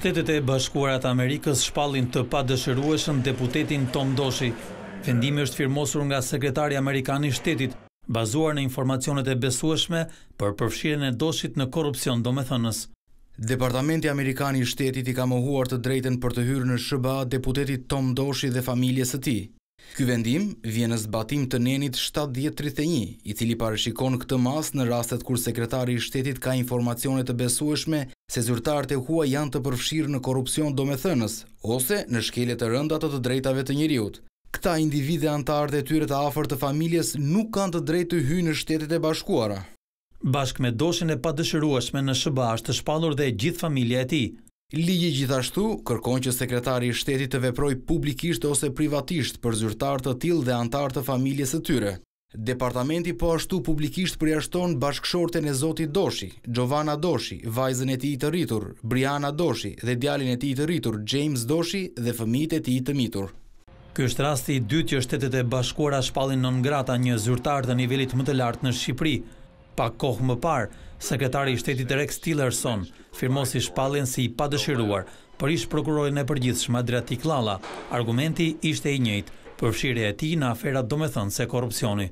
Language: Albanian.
Shtetet e bashkuarat të Amerikës shpallin të pa deputetin Tom Doshi. Vendimi është firmosur nga sekretari Amerikani shtetit, bazuar në informacionet e besueshme për përfshiren e Doshit në korupcion do me thënës. Departamenti Amerikani i shtetit i ka mohuar të drejten për të hyrë në shëba deputetit Tom Doshi dhe familjes së ti. Ky vendim vjen në zbatim të nenit 7.10.31, i cili pare shikon këtë mas në rastet kur sekretari i shtetit ka informacionet të besueshme se zyrtarët e huaj janë të përfshirë në korupcion domethënës ose në shkelje të rënda të të drejtave të njëriut. Këta individë antarët e tyre të afer të familjes nuk kanë të drejtë të hyjë në shtetet e bashkuara. Bashk me doshin e pa dëshirueshme në shëba është të shpalur dhe gjithë familje e ti. Ligi gjithashtu kërkon që sekretari i shtetit të veproj publikisht ose privatisht për zyrtarë të til dhe antarë të familjes e tyre. Departamenti po ashtu publikisht përjashton bashkëshorten e Zoti Doshi, Gjovana Doshi, vajzën e ti i të rritur, Briana Doshi dhe djalin e ti i të rritur, James Doshi dhe fëmite ti i të mitur. Ky është rasti i dytë që shtetet e bashkuara shpallin non grata një zyrtar të nivelit më të lartë në Shqipëri. Pa kohë më parë, sekretari i shtetit Rex Tillerson firmosi shpalljen si i padëshiruar për ish prokurorin e përgjithshëm Adriatik Lalla. Argumenti ishte i njëjtë, përfshirje e ti në aferat do me thënë se korupcioni.